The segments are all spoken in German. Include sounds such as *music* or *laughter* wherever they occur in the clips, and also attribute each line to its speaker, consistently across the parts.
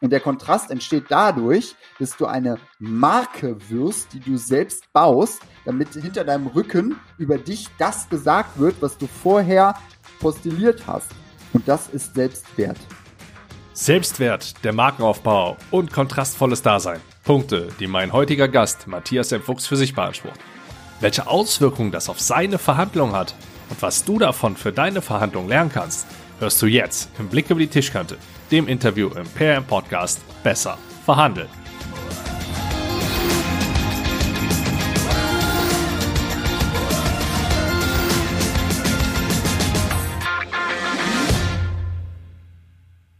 Speaker 1: Und der Kontrast entsteht dadurch, dass du eine Marke wirst, die du selbst baust, damit hinter deinem Rücken über dich das gesagt wird, was du vorher postuliert hast.
Speaker 2: Und das ist Selbstwert. Selbstwert, der Markenaufbau und kontrastvolles Dasein. Punkte, die mein heutiger Gast Matthias M. Fuchs für sich beansprucht. Welche Auswirkungen das auf seine Verhandlung hat und was du davon für deine Verhandlung lernen kannst, hörst du jetzt im Blick über die Tischkante dem Interview im PRM Podcast besser verhandeln.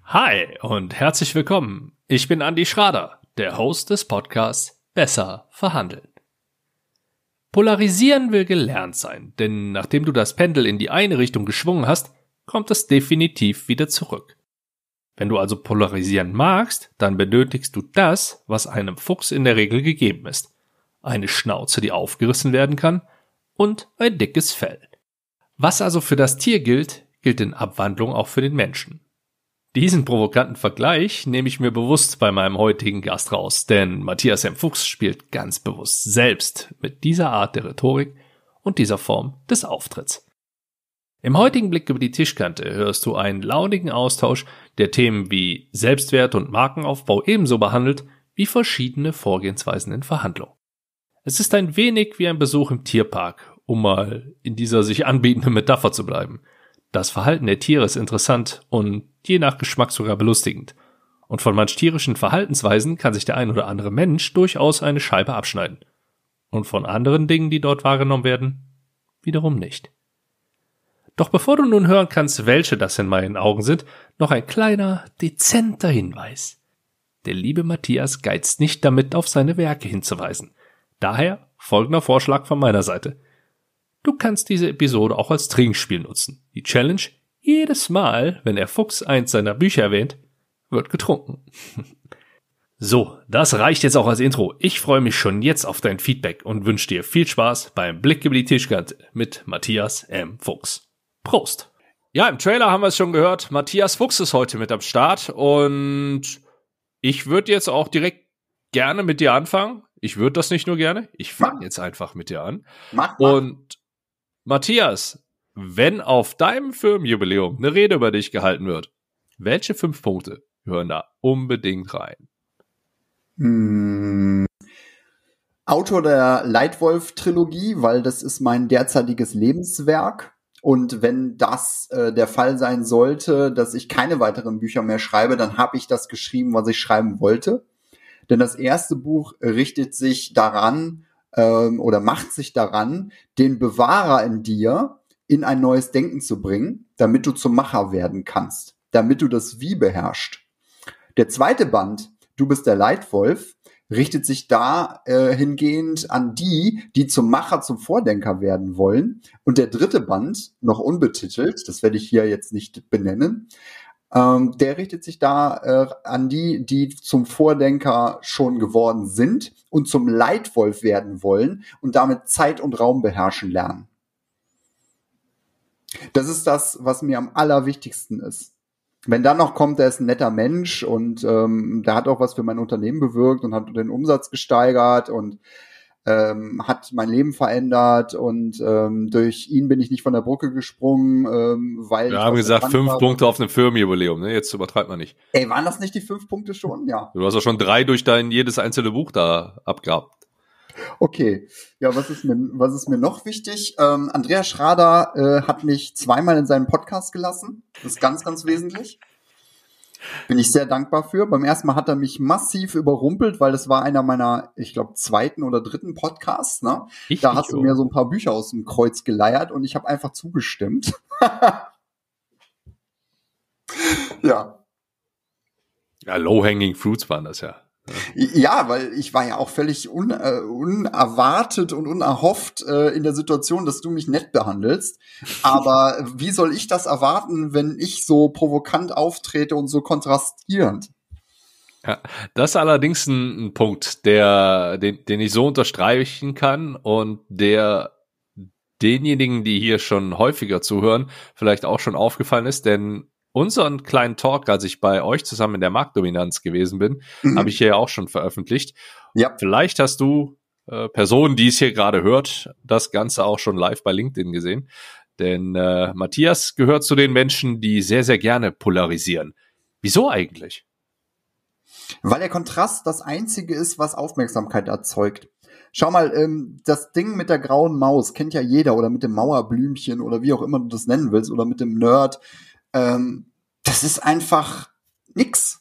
Speaker 2: Hi und herzlich willkommen. Ich bin Andy Schrader, der Host des Podcasts Besser verhandeln. Polarisieren will gelernt sein, denn nachdem du das Pendel in die eine Richtung geschwungen hast, kommt es definitiv wieder zurück. Wenn du also polarisieren magst, dann benötigst du das, was einem Fuchs in der Regel gegeben ist. Eine Schnauze, die aufgerissen werden kann und ein dickes Fell. Was also für das Tier gilt, gilt in Abwandlung auch für den Menschen. Diesen provokanten Vergleich nehme ich mir bewusst bei meinem heutigen Gast raus, denn Matthias M. Fuchs spielt ganz bewusst selbst mit dieser Art der Rhetorik und dieser Form des Auftritts. Im heutigen Blick über die Tischkante hörst du einen launigen Austausch, der Themen wie Selbstwert und Markenaufbau ebenso behandelt wie verschiedene Vorgehensweisen in Verhandlungen. Es ist ein wenig wie ein Besuch im Tierpark, um mal in dieser sich anbietenden Metapher zu bleiben. Das Verhalten der Tiere ist interessant und je nach Geschmack sogar belustigend. Und von manch tierischen Verhaltensweisen kann sich der ein oder andere Mensch durchaus eine Scheibe abschneiden. Und von anderen Dingen, die dort wahrgenommen werden, wiederum nicht. Doch bevor du nun hören kannst, welche das in meinen Augen sind, noch ein kleiner, dezenter Hinweis. Der liebe Matthias geizt nicht damit, auf seine Werke hinzuweisen. Daher folgender Vorschlag von meiner Seite. Du kannst diese Episode auch als Trinkspiel nutzen. Die Challenge, jedes Mal, wenn er Fuchs eins seiner Bücher erwähnt, wird getrunken. *laughs* so, das reicht jetzt auch als Intro. Ich freue mich schon jetzt auf dein Feedback und wünsche dir viel Spaß beim Blick über die Tischkante mit Matthias M. Fuchs. Prost. Ja, im Trailer haben wir es schon gehört. Matthias Fuchs ist heute mit am Start und ich würde jetzt auch direkt gerne mit dir anfangen. Ich würde das nicht nur gerne. Ich fange jetzt einfach mit dir an. Mach, mach. Und Matthias, wenn auf deinem Firmenjubiläum eine Rede über dich gehalten wird, welche fünf Punkte hören da unbedingt rein?
Speaker 1: Hm. Autor der Leitwolf-Trilogie, weil das ist mein derzeitiges Lebenswerk. Und wenn das äh, der Fall sein sollte, dass ich keine weiteren Bücher mehr schreibe, dann habe ich das geschrieben, was ich schreiben wollte. Denn das erste Buch richtet sich daran ähm, oder macht sich daran, den Bewahrer in dir in ein neues Denken zu bringen, damit du zum Macher werden kannst, damit du das Wie beherrscht. Der zweite Band, Du bist der Leitwolf, richtet sich da äh, hingehend an die, die zum Macher, zum Vordenker werden wollen. Und der dritte Band, noch unbetitelt, das werde ich hier jetzt nicht benennen, ähm, der richtet sich da äh, an die, die zum Vordenker schon geworden sind und zum Leitwolf werden wollen und damit Zeit und Raum beherrschen lernen. Das ist das, was mir am allerwichtigsten ist wenn dann noch kommt, der ist ein netter Mensch und ähm, der hat auch was für mein Unternehmen bewirkt und hat den Umsatz gesteigert und ähm, hat mein Leben verändert und ähm, durch ihn bin ich nicht von der Brücke gesprungen, ähm, weil. Wir haben gesagt, fünf war. Punkte
Speaker 2: auf einem Firmenjubiläum, ne? Jetzt übertreibt man nicht.
Speaker 1: Ey, waren das nicht die fünf Punkte schon? Ja.
Speaker 2: Du hast ja schon drei durch dein jedes einzelne Buch da abgehabt. Okay,
Speaker 1: ja, was ist mir, was ist mir noch wichtig? Ähm, Andreas Schrader äh, hat mich zweimal in seinen Podcast gelassen. Das ist ganz, ganz wesentlich. Bin ich sehr dankbar für. Beim ersten Mal hat er mich massiv überrumpelt, weil das war einer meiner, ich glaube, zweiten oder dritten Podcasts. Ne? da hast du mir so ein paar Bücher aus dem Kreuz geleiert und ich habe einfach zugestimmt.
Speaker 2: *laughs* ja. Ja, Low-Hanging Fruits waren das ja.
Speaker 1: Ja, weil ich war ja auch völlig un, äh, unerwartet und unerhofft äh, in der Situation, dass du mich nett behandelst. Aber wie soll ich das erwarten, wenn ich so provokant auftrete und so kontrastierend?
Speaker 2: Ja, das ist allerdings ein, ein Punkt, der, den, den ich so unterstreichen kann und der denjenigen, die hier schon häufiger zuhören, vielleicht auch schon aufgefallen ist, denn unseren kleinen Talk, als ich bei euch zusammen in der Marktdominanz gewesen bin, mhm. habe ich hier ja auch schon veröffentlicht. Ja. Vielleicht hast du äh, Personen, die es hier gerade hört, das Ganze auch schon live bei LinkedIn gesehen. Denn äh, Matthias gehört zu den Menschen, die sehr, sehr gerne polarisieren. Wieso eigentlich?
Speaker 1: Weil der Kontrast das Einzige ist, was Aufmerksamkeit erzeugt. Schau mal, ähm, das Ding mit der grauen Maus kennt ja jeder oder mit dem Mauerblümchen oder wie auch immer du das nennen willst oder mit dem Nerd. Ähm, das ist einfach nix.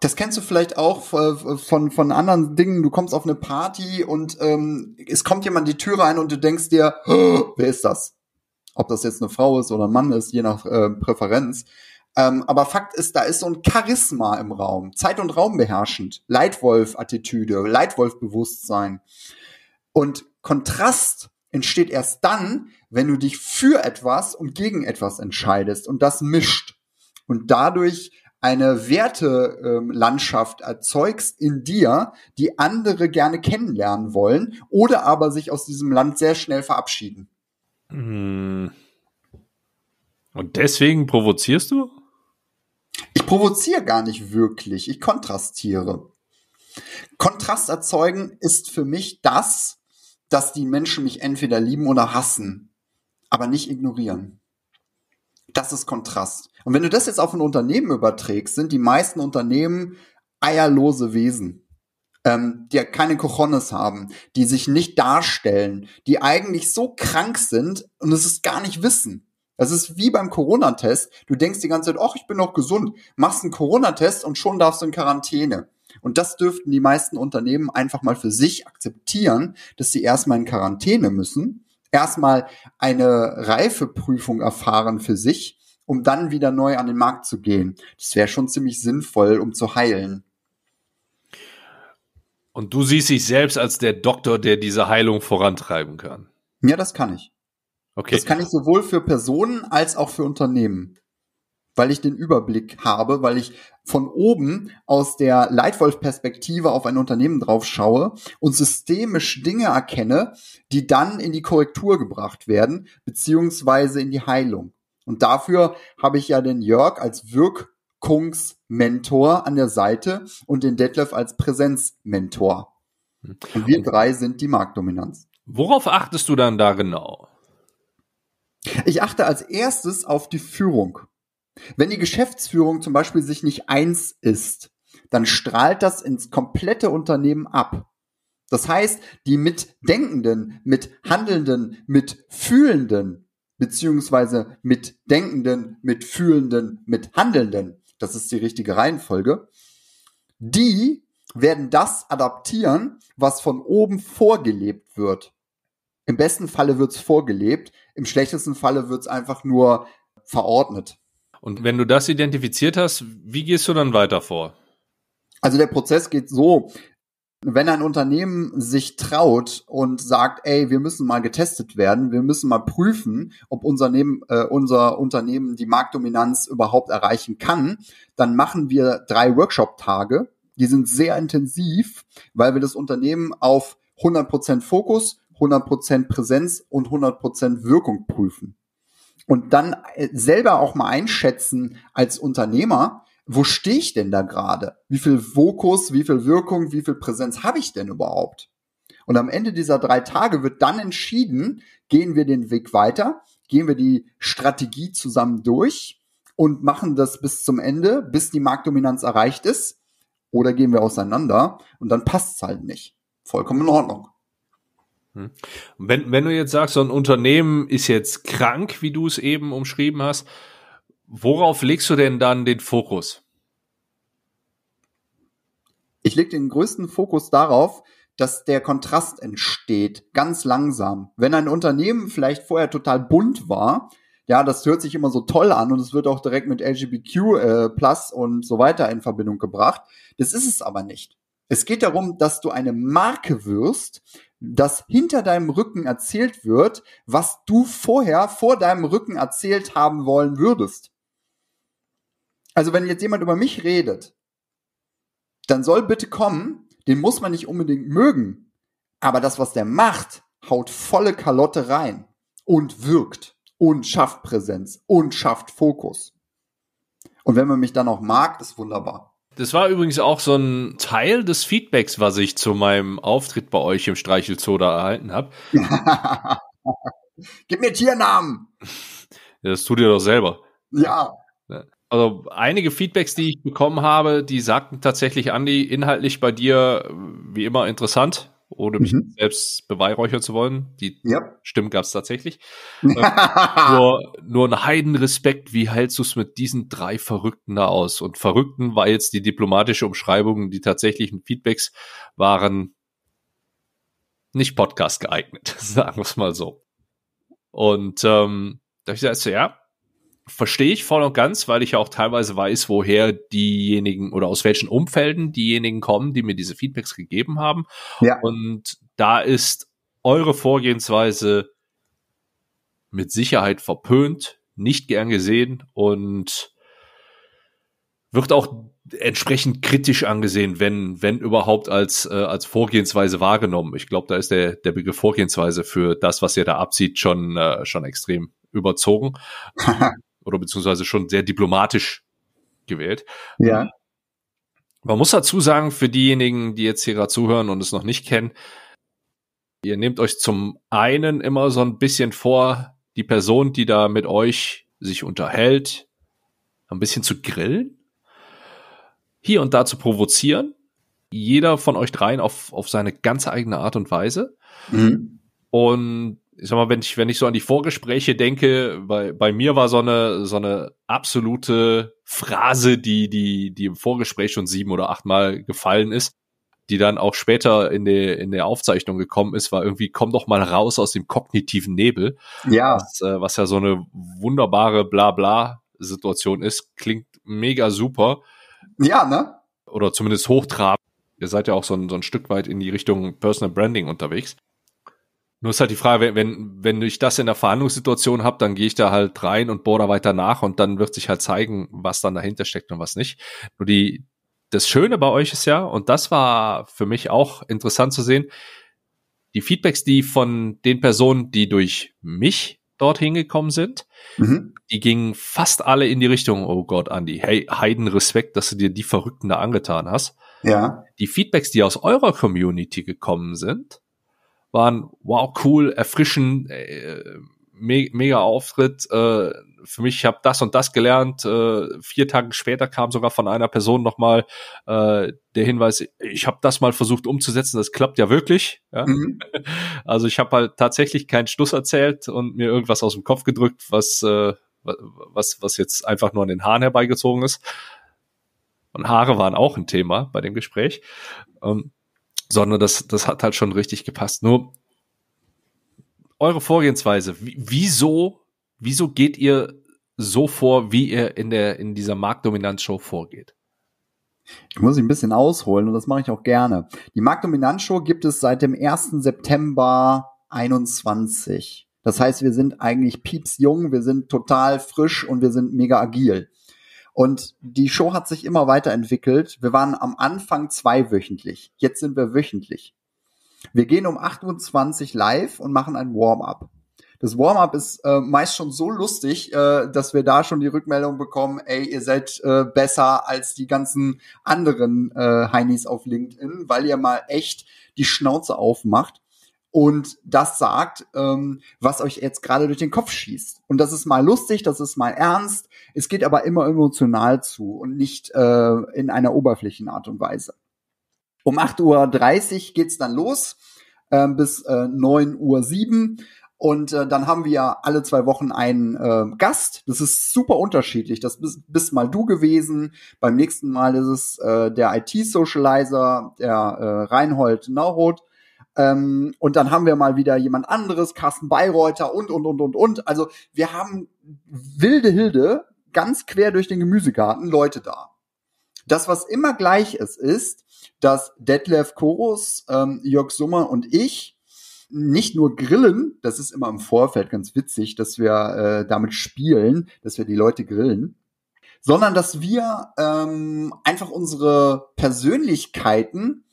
Speaker 1: Das kennst du vielleicht auch äh, von, von anderen Dingen. Du kommst auf eine Party und ähm, es kommt jemand die Tür rein und du denkst dir, oh, wer ist das? Ob das jetzt eine Frau ist oder ein Mann ist, je nach äh, Präferenz. Ähm, aber Fakt ist, da ist so ein Charisma im Raum, Zeit und Raum beherrschend, Leitwolf-Attitüde, Leitwolf-Bewusstsein. Und Kontrast entsteht erst dann, wenn du dich für etwas und gegen etwas entscheidest und das mischt und dadurch eine Wertelandschaft ähm, erzeugst in dir, die andere gerne kennenlernen wollen oder aber sich aus diesem Land sehr schnell verabschieden.
Speaker 2: Hm. Und deswegen provozierst du?
Speaker 1: Ich provoziere gar nicht wirklich, ich kontrastiere. Kontrast erzeugen ist für mich das, dass die Menschen mich entweder lieben oder hassen, aber nicht ignorieren. Das ist Kontrast. Und wenn du das jetzt auf ein Unternehmen überträgst, sind die meisten Unternehmen eierlose Wesen, ähm, die ja keine Kochones haben, die sich nicht darstellen, die eigentlich so krank sind und es ist gar nicht wissen. Das ist wie beim Corona-Test. Du denkst die ganze Zeit, ach, ich bin doch gesund, machst einen Corona-Test und schon darfst du in Quarantäne. Und das dürften die meisten Unternehmen einfach mal für sich akzeptieren, dass sie erstmal in Quarantäne müssen, erstmal eine Reifeprüfung erfahren für sich, um dann wieder neu an den Markt zu gehen. Das wäre schon ziemlich sinnvoll, um zu heilen.
Speaker 2: Und du siehst dich selbst als der Doktor, der diese Heilung vorantreiben kann. Ja, das kann ich. Okay. Das kann ich sowohl für
Speaker 1: Personen als auch für Unternehmen weil ich den Überblick habe, weil ich von oben aus der Leitwolf-Perspektive auf ein Unternehmen drauf schaue und systemisch Dinge erkenne, die dann in die Korrektur gebracht werden, beziehungsweise in die Heilung. Und dafür habe ich ja den Jörg als Wirkungsmentor an der Seite und den Detlef als Präsenzmentor. Und wir drei sind die Marktdominanz.
Speaker 2: Worauf achtest du dann da genau? Ich
Speaker 1: achte als erstes auf die Führung. Wenn die Geschäftsführung zum Beispiel sich nicht eins ist, dann strahlt das ins komplette Unternehmen ab. Das heißt, die Mitdenkenden, Mithandelnden, Mitfühlenden, beziehungsweise Mitdenkenden, Mitfühlenden, Mithandelnden, das ist die richtige Reihenfolge, die werden das adaptieren, was von oben vorgelebt wird. Im besten Falle wird es vorgelebt, im schlechtesten Falle wird es einfach nur verordnet.
Speaker 2: Und wenn du das identifiziert hast, wie gehst du dann weiter vor?
Speaker 1: Also der Prozess geht so, wenn ein Unternehmen sich traut und sagt, ey, wir müssen mal getestet werden, wir müssen mal prüfen, ob unser, Neben, äh, unser Unternehmen die Marktdominanz überhaupt erreichen kann, dann machen wir drei Workshop-Tage. Die sind sehr intensiv, weil wir das Unternehmen auf 100% Fokus, 100% Präsenz und 100% Wirkung prüfen und dann äh, selber auch mal einschätzen als Unternehmer, wo stehe ich denn da gerade? Wie viel Fokus, wie viel Wirkung, wie viel Präsenz habe ich denn überhaupt? Und am Ende dieser drei Tage wird dann entschieden, gehen wir den Weg weiter, gehen wir die Strategie zusammen durch und machen das bis zum Ende, bis die Marktdominanz erreicht ist, oder gehen wir auseinander und dann passt es halt nicht. Vollkommen in Ordnung.
Speaker 2: Hm? Wenn, wenn du jetzt sagst, so ein Unternehmen ist jetzt krank, wie du es eben umschrieben hast, worauf legst du denn dann den Fokus?
Speaker 1: Ich lege den größten Fokus darauf, dass der Kontrast entsteht, ganz langsam. Wenn ein Unternehmen vielleicht vorher total bunt war, ja, das hört sich immer so toll an und es wird auch direkt mit LGBTQ äh, Plus und so weiter in Verbindung gebracht. Das ist es aber nicht. Es geht darum, dass du eine Marke wirst, dass hinter deinem Rücken erzählt wird, was du vorher vor deinem Rücken erzählt haben wollen würdest. Also wenn jetzt jemand über mich redet, dann soll bitte kommen, den muss man nicht unbedingt mögen, aber das, was der macht, haut volle Kalotte rein und wirkt und schafft Präsenz und schafft Fokus. Und wenn man mich dann auch mag, ist wunderbar.
Speaker 2: Das war übrigens auch so ein Teil des Feedbacks, was ich zu meinem Auftritt bei euch im Streichelzoda erhalten habe. *laughs*
Speaker 1: Gib mir Tiernamen!
Speaker 2: Das tut ihr doch selber. Ja. Also einige Feedbacks, die ich bekommen habe, die sagten tatsächlich, Andi, inhaltlich bei dir äh, wie immer interessant ohne mich mhm. selbst beweihräuchern zu wollen. Die ja. Stimmen gab es tatsächlich. *laughs*
Speaker 1: Ähm, nur,
Speaker 2: nur ein Heidenrespekt, wie hältst du es mit diesen drei Verrückten da aus? Und Verrückten war jetzt die diplomatische Umschreibung, die tatsächlichen Feedbacks waren nicht Podcast geeignet, *laughs* sagen wir es mal so. Und ähm, da habe ich gesagt, ja, verstehe ich voll und ganz, weil ich ja auch teilweise weiß, woher diejenigen oder aus welchen Umfelden diejenigen kommen, die mir diese Feedbacks gegeben haben. Ja. Und da ist eure Vorgehensweise mit Sicherheit verpönt, nicht gern gesehen und wird auch entsprechend kritisch angesehen, wenn, wenn überhaupt als, äh, als Vorgehensweise wahrgenommen. Ich glaube, da ist der, der Begriff Vorgehensweise für das, was ihr da abzieht, schon, äh, schon extrem überzogen. *laughs* oder beziehungsweise schon sehr diplomatisch gewählt. Ja. Ähm, man muss dazu sagen, für diejenigen, die jetzt hier gerade zuhören und es noch nicht kennen, ihr nehmt euch zum einen immer so ein bisschen vor, die Person, die da mit euch sich unterhält, ein bisschen zu grillen, hier und da zu provozieren, jeder von euch dreien auf, auf seine ganz eigene Art und Weise. Mhm. Und ich sag mal, wenn ich, wenn ich so an die Vorgespräche denke, bei, bei mir war so eine, so eine absolute Phrase, die, die, die im Vorgespräch schon sieben oder achtmal gefallen ist, die dann auch später in der, in der Aufzeichnung gekommen ist, war irgendwie, komm doch mal raus aus dem kognitiven Nebel. Ja. Was, äh, was ja so eine wunderbare Blabla-Situation ist, klingt mega super. Ja, ne? Oder zumindest hochtrabend. Ihr seid ja auch so ein, so ein Stück weit in die Richtung Personal Branding unterwegs. Nur ist halt die Frage, wenn, wenn ich das in der Verhandlungssituation habe, dann gehe ich da halt rein und bohre da weiter nach und dann wird sich halt zeigen, was dann dahinter steckt und was nicht. Nur die, das Schöne bei euch ist ja, und das war für mich auch interessant zu sehen, die Feedbacks, die von den Personen, die durch mich dorthin gekommen sind, mhm. die gingen fast alle in die Richtung, oh Gott, Andy, hey, Heiden Respekt, dass du dir die Verrückten da angetan hast. Ja. Die Feedbacks, die aus eurer Community gekommen sind, waren wow, cool, erfrischend, äh, me mega Auftritt. Äh, für mich, ich habe das und das gelernt. Äh, vier Tage später kam sogar von einer Person nochmal äh, der Hinweis, ich habe das mal versucht umzusetzen, das klappt ja wirklich. Ja? Mhm. *laughs* Also ich habe halt tatsächlich keinen Schluss erzählt und mir irgendwas aus dem Kopf gedrückt, was, äh, was, was jetzt einfach nur an den Haaren herbeigezogen ist. Und Haare waren auch ein Thema bei dem Gespräch. Ähm, sondern das, das hat halt schon richtig gepasst. Nur eure Vorgehensweise, wieso, wieso geht ihr so vor, wie ihr in der, in dieser Marktdominanzshow vorgeht?
Speaker 1: Ich muss mich ein bisschen ausholen und das mache ich auch gerne. Die Marktdominanzshow gibt es seit dem 1. September 21. Das heißt, wir sind eigentlich piepsjung, wir sind total frisch und wir sind mega agil. Und die Show hat sich immer weiterentwickelt. Wir waren am Anfang zweiwöchentlich. Jetzt sind wir wöchentlich. Wir gehen um 28 live und machen ein Warm-up. Das Warm-up ist äh, meist schon so lustig, äh, dass wir da schon die Rückmeldung bekommen, ey, ihr seid äh, besser als die ganzen anderen äh, Heinis auf LinkedIn, weil ihr mal echt die Schnauze aufmacht und das sagt, ähm, was euch jetzt gerade durch den Kopf schießt. Und das ist mal lustig, das ist mal ernst. Es geht aber immer emotional zu und nicht äh, in einer oberflächlichen Art und Weise. Um 8.30 Uhr geht's dann los äh, bis äh, 9.07 Uhr. Und äh, dann haben wir alle zwei Wochen einen äh, Gast. Das ist super unterschiedlich. Das bist, bist mal du gewesen. Beim nächsten Mal ist es äh, der IT-Socializer, der äh, Reinhold Nauroth. Ähm, und dann haben wir mal wieder jemand anderes, Carsten Bayreuther und, und, und, und, und. Also wir haben wilde Hilde ganz quer durch den Gemüsegarten Leute da. Das, was immer gleich ist, ist, dass Detlef Chorus, ähm, Jörg Summer und ich nicht nur grillen, das ist immer im Vorfeld ganz witzig, dass wir äh, damit spielen, dass wir die Leute grillen, sondern dass wir ähm, einfach unsere Persönlichkeiten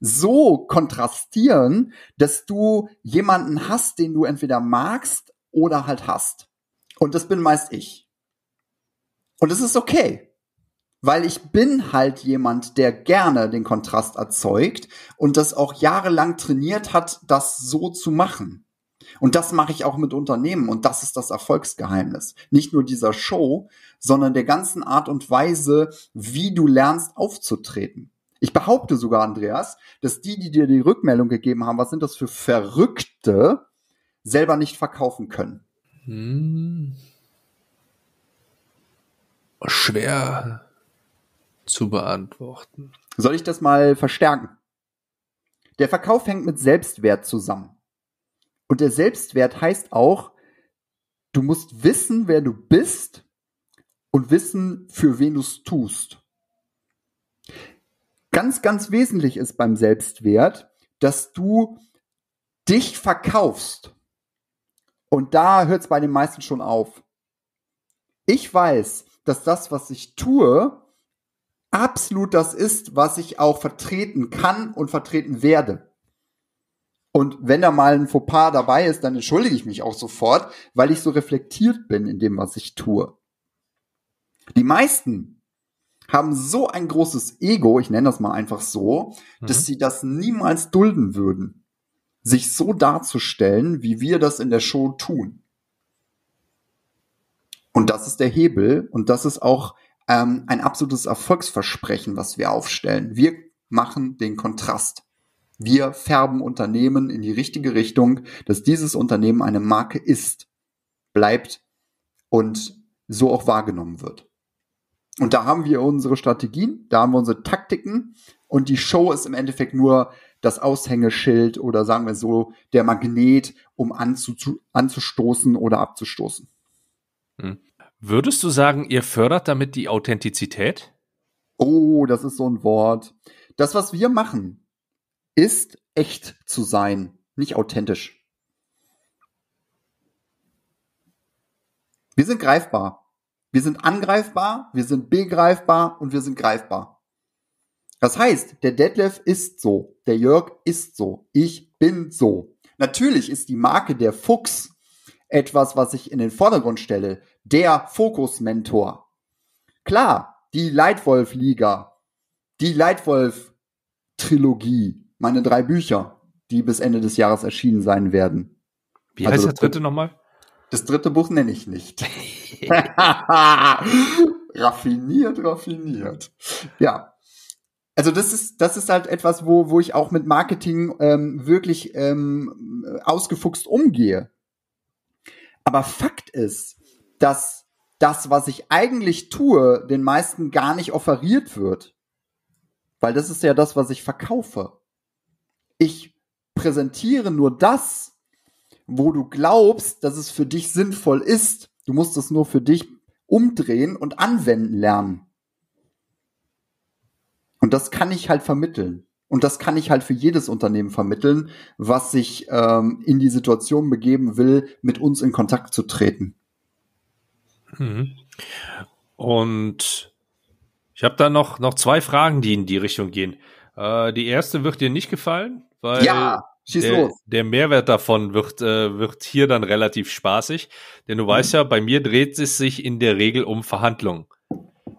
Speaker 1: so kontrastieren, dass du jemanden hast, den du entweder magst oder halt hast. Und das bin meist ich. Und es ist okay. Weil ich bin halt jemand, der gerne den Kontrast erzeugt und das auch jahrelang trainiert hat, das so zu machen. Und das mache ich auch mit Unternehmen und das ist das Erfolgsgeheimnis. Nicht nur dieser Show, sondern der ganzen Art und Weise, wie du lernst aufzutreten. Ich behaupte sogar, Andreas, dass die, die dir die Rückmeldung gegeben haben, was sind das für Verrückte, selber nicht verkaufen können.
Speaker 2: Hm. Schwer zu beantworten.
Speaker 1: Soll ich das mal verstärken? Der Verkauf hängt mit Selbstwert zusammen. Und der Selbstwert heißt auch, du musst wissen, wer du bist und wissen, für wen du es tust ganz, ganz wesentlich ist beim Selbstwert, dass du dich verkaufst. Und da hört es bei den meisten schon auf. Ich weiß, dass das, was ich tue, absolut das ist, was ich auch vertreten kann und vertreten werde. Und wenn da mal ein Fauxpas dabei ist, dann entschuldige ich mich auch sofort, weil ich so reflektiert bin in dem, was ich tue. Die meisten haben so ein großes Ego, ich nenne das mal einfach so, mhm. dass sie das niemals dulden würden, sich so darzustellen, wie wir das in der Show tun. Und das ist der Hebel und das ist auch ähm, ein absolutes Erfolgsversprechen, was wir aufstellen. Wir machen den Kontrast. Wir färben Unternehmen in die richtige Richtung, dass dieses Unternehmen eine Marke ist, bleibt und so auch wahrgenommen wird. Und da haben wir unsere Strategien, da haben wir unsere Taktiken und die Show ist im Endeffekt nur das Aushängeschild oder sagen wir so der Magnet, um anzu anzustoßen oder abzustoßen.
Speaker 2: Hm. Würdest du sagen, ihr fördert damit die Authentizität? Oh, das
Speaker 1: ist so ein Wort. Das, was wir machen, ist echt zu sein, nicht authentisch. Wir sind greifbar. Wir sind angreifbar, wir sind begreifbar und wir sind greifbar. Das heißt, der Detlef ist so, der Jörg ist so, ich bin so. Natürlich ist die Marke der Fuchs etwas, was ich in den Vordergrund stelle, der Fokus-Mentor. Klar, die Leitwolf-Liga, die Leitwolf-Trilogie, meine drei Bücher, die bis Ende des Jahres erschienen sein werden.
Speaker 2: Wie also der dritte nochmal?
Speaker 1: Das dritte Buch nenne ich nicht. *laughs* *laughs* raffiniert, raffiniert. Ja. Also das ist, das ist halt etwas, wo, wo ich auch mit Marketing ähm, wirklich ähm, ausgefuchst umgehe. Aber Fakt ist, dass das, was ich eigentlich tue, den meisten gar nicht offeriert wird. Weil das ist ja das, was ich verkaufe. Ich präsentiere nur das, wo du glaubst, dass es für dich sinnvoll ist. Du musst es nur für dich umdrehen und anwenden lernen. Und das kann ich halt vermitteln. Und das kann ich halt für jedes Unternehmen vermitteln, was sich ähm, in die Situation begeben will, mit uns in Kontakt zu treten.
Speaker 2: Mhm. Und ich habe da noch, noch zwei Fragen, die in die Richtung gehen. Äh, die erste wird dir nicht gefallen, weil ja. Schieß der, los. Der Mehrwert davon wird, äh, wird hier dann relativ spaßig, denn du mhm. weißt ja, bei mir dreht es sich in der Regel um Verhandlungen.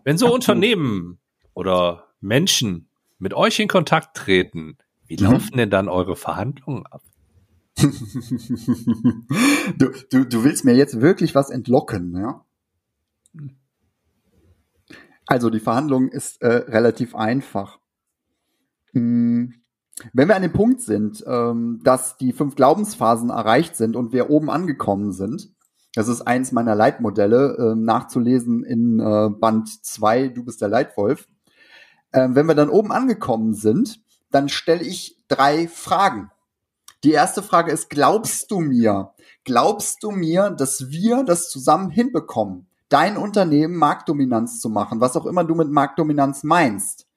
Speaker 2: Wenn so Ach, Unternehmen oder Menschen mit euch in Kontakt treten, wie mhm. laufen denn dann eure Verhandlungen ab?
Speaker 1: *laughs* du, du, du willst mir jetzt wirklich was entlocken, ja? Also die Verhandlung ist äh, relativ einfach. Hm. Wenn wir an dem Punkt sind, ähm, dass die fünf Glaubensphasen erreicht sind und wir oben angekommen sind, das ist eins meiner Leitmodelle, äh, nachzulesen in äh, Band 2, Du bist der Leitwolf. Äh, wenn wir dann oben angekommen sind, dann stelle ich drei Fragen. Die erste Frage ist, glaubst du mir? Glaubst du mir, dass wir das zusammen hinbekommen, dein Unternehmen Marktdominanz zu machen, was auch immer du mit Marktdominanz meinst?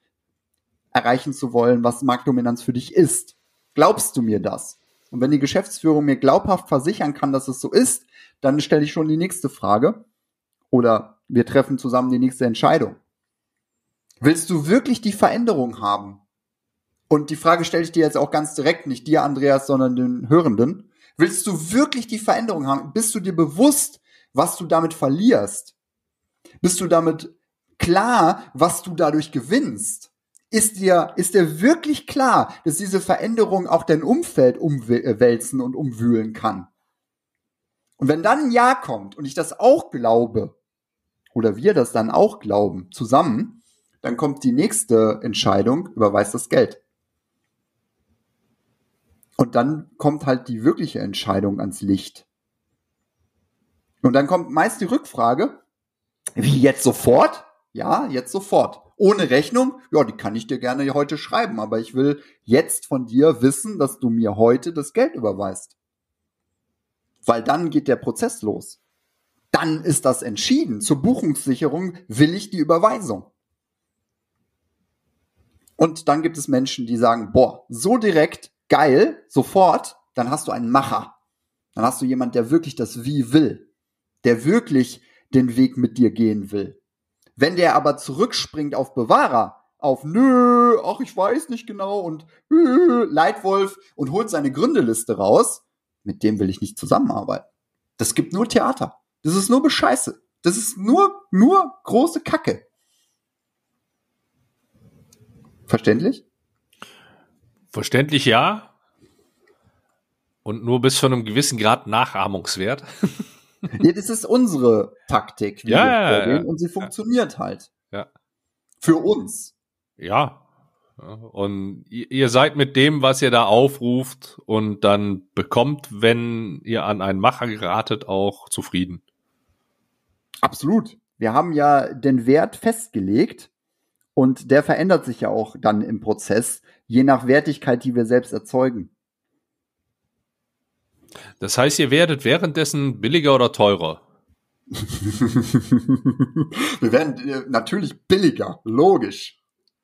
Speaker 1: erreichen zu wollen, was Marktdominanz für dich ist. Glaubst du mir das? Und wenn die Geschäftsführung mir glaubhaft versichern kann, dass es so ist, dann stelle ich schon die nächste Frage oder wir treffen zusammen die nächste Entscheidung. Willst du wirklich die Veränderung haben? Und die Frage stelle ich dir jetzt auch ganz direkt, nicht dir, Andreas, sondern den Hörenden. Willst du wirklich die Veränderung haben? Bist du dir bewusst, was du damit verlierst? Bist du damit klar, was du dadurch gewinnst? ist dir, ist dir wirklich klar, dass diese Veränderung auch dein Umfeld umwälzen und umwühlen kann? Und wenn dann ein Ja kommt und ich das auch glaube, oder wir das dann auch glauben, zusammen, dann kommt die nächste Entscheidung, überweist das Geld. Und dann kommt halt die wirkliche Entscheidung ans Licht. Und dann kommt meist die Rückfrage, wie jetzt sofort? Ja, jetzt sofort ohne Rechnung, ja, die kann ich dir gerne heute schreiben, aber ich will jetzt von dir wissen, dass du mir heute das Geld überweist. Weil dann geht der Prozess los. Dann ist das entschieden. Zur Buchungssicherung will ich die Überweisung. Und dann gibt es Menschen, die sagen, boah, so direkt, geil, sofort, dann hast du einen Macher. Dann hast du jemand, der wirklich das Wie will, der wirklich den Weg mit dir gehen will. Wenn der aber zurückspringt auf Bewahrer, auf nö, ach, ich weiß nicht genau und äh, Leitwolf und holt seine Gründeliste raus, mit dem will ich nicht zusammenarbeiten. Das gibt nur Theater. Das ist nur Bescheiße. Das ist nur, nur große Kacke.
Speaker 2: Verständlich? Verständlich ja. Und nur bis zu einem gewissen Grad Nachahmungswert. *laughs* *laughs* Ja, das ist unsere Taktik, wie ja, wir vorgehen, ja, ja.
Speaker 1: und sie funktioniert halt.
Speaker 2: Ja. Für uns. Ja. Und ihr seid mit dem, was ihr da aufruft und dann bekommt, wenn ihr an einen Macher geratet, auch zufrieden.
Speaker 1: Absolut. Wir haben ja den Wert festgelegt und der verändert sich ja auch dann im Prozess, je nach Wertigkeit, die wir selbst erzeugen.
Speaker 2: Das heißt, ihr werdet währenddessen billiger oder teurer? *laughs* wir
Speaker 1: werden äh, natürlich billiger, logisch.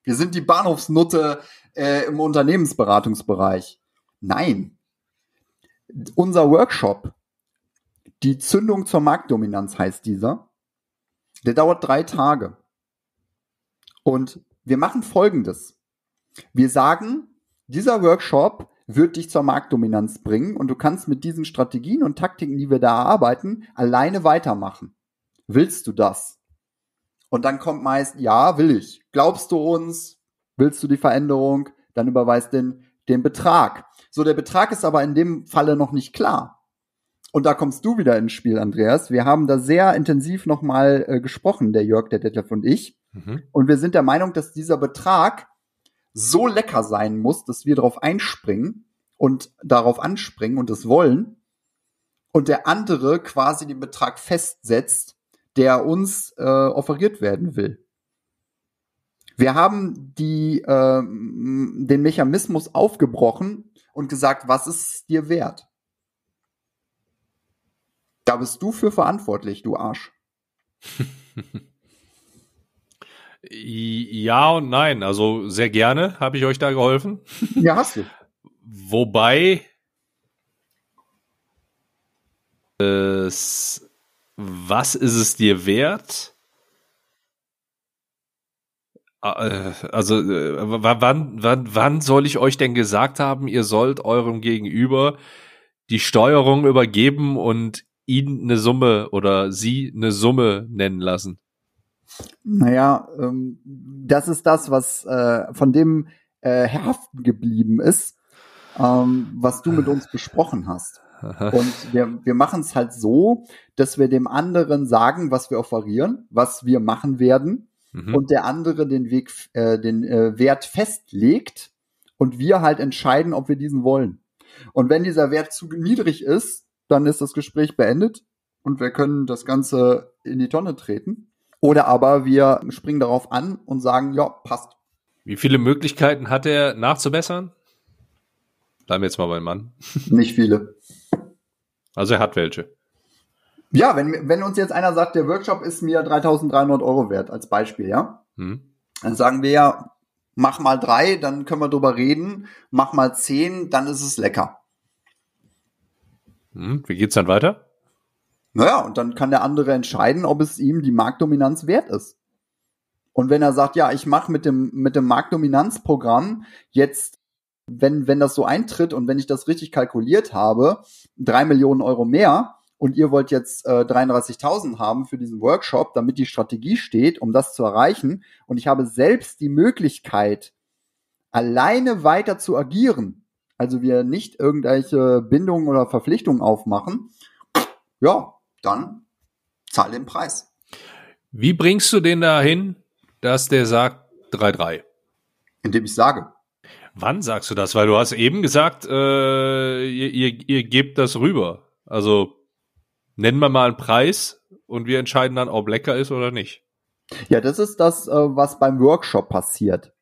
Speaker 1: Wir sind die Bahnhofsnutte äh, im Unternehmensberatungsbereich. Nein. Unser Workshop, die Zündung zur Marktdominanz heißt dieser, der dauert drei Tage. Und wir machen Folgendes. Wir sagen, dieser Workshop wird dich zur Marktdominanz bringen und du kannst mit diesen Strategien und Taktiken, die wir da arbeiten, alleine weitermachen. Willst du das? Und dann kommt meist, ja, will ich. Glaubst du uns? Willst du die Veränderung? Dann überweist den, den Betrag. So, der Betrag ist aber in dem Falle noch nicht klar. Und da kommst du wieder ins Spiel, Andreas. Wir haben da sehr intensiv nochmal äh, gesprochen, der Jörg, der Detlef und ich. Mhm. Und wir sind der Meinung, dass dieser Betrag so lecker sein muss, dass wir darauf einspringen und darauf anspringen und es wollen. Und der andere quasi den Betrag festsetzt, der uns äh, offeriert werden will. Wir haben die, äh, den Mechanismus aufgebrochen und gesagt, was ist dir wert? Da bist du für verantwortlich, du Arsch. *laughs*
Speaker 2: Ja und nein. Also sehr gerne habe ich euch da geholfen. Ja, hast du. Wobei es, was ist es dir wert? Ah, äh, also äh, wann, wann, wann soll ich euch denn gesagt haben, ihr sollt eurem Gegenüber die Steuerung übergeben und ihn eine Summe oder sie eine Summe nennen lassen?
Speaker 1: Naja, ähm, das ist das, was äh, von dem äh, haften geblieben ist, ähm, was du mit uns besprochen hast.
Speaker 2: *laughs* Und
Speaker 1: wir, wir machen es halt so, dass wir dem anderen sagen, was wir offerieren, was wir machen werden, mhm. und der andere den Weg, äh, den äh, Wert festlegt und wir halt entscheiden, ob wir diesen wollen. Und wenn dieser Wert zu niedrig ist, dann ist das Gespräch beendet und wir können das Ganze in die Tonne treten. Oder aber wir springen darauf an und sagen, ja, passt.
Speaker 2: Wie viele Möglichkeiten hat er nachzubessern? Bleiben wir jetzt mal beim Mann. *laughs* Nicht viele. Also er hat welche.
Speaker 1: Ja, wenn, wenn uns jetzt einer sagt, der Workshop ist mir 3300 Euro wert, als Beispiel, ja? Hm. Dann sagen wir ja, mach mal drei, dann können wir drüber reden, mach mal zehn, dann ist es lecker.
Speaker 2: Hm, wie geht's dann weiter?
Speaker 1: Naja, und dann kann der andere entscheiden, ob es ihm die Marktdominanz wert ist. Und wenn er sagt, ja, ich mache mit dem, mit dem Marktdominanzprogramm jetzt, wenn, wenn das so eintritt und wenn ich das richtig kalkuliert habe, drei Millionen Euro mehr und ihr wollt jetzt äh, 33.000 haben für diesen Workshop, damit die Strategie steht, um das zu erreichen und ich habe selbst die Möglichkeit, alleine weiter zu agieren, also wir nicht irgendwelche Bindungen oder Verpflichtungen aufmachen,
Speaker 2: ja, dann zahl den Preis. Wie bringst du den dahin, dass der sagt 3-3? Indem ich sage. Wann sagst du das? Weil du hast eben gesagt, äh, ihr, ihr, ihr gebt das rüber. Also nennen wir mal einen Preis und wir entscheiden dann, ob lecker ist oder nicht.
Speaker 1: Ja, das ist das, äh, was beim Workshop passiert.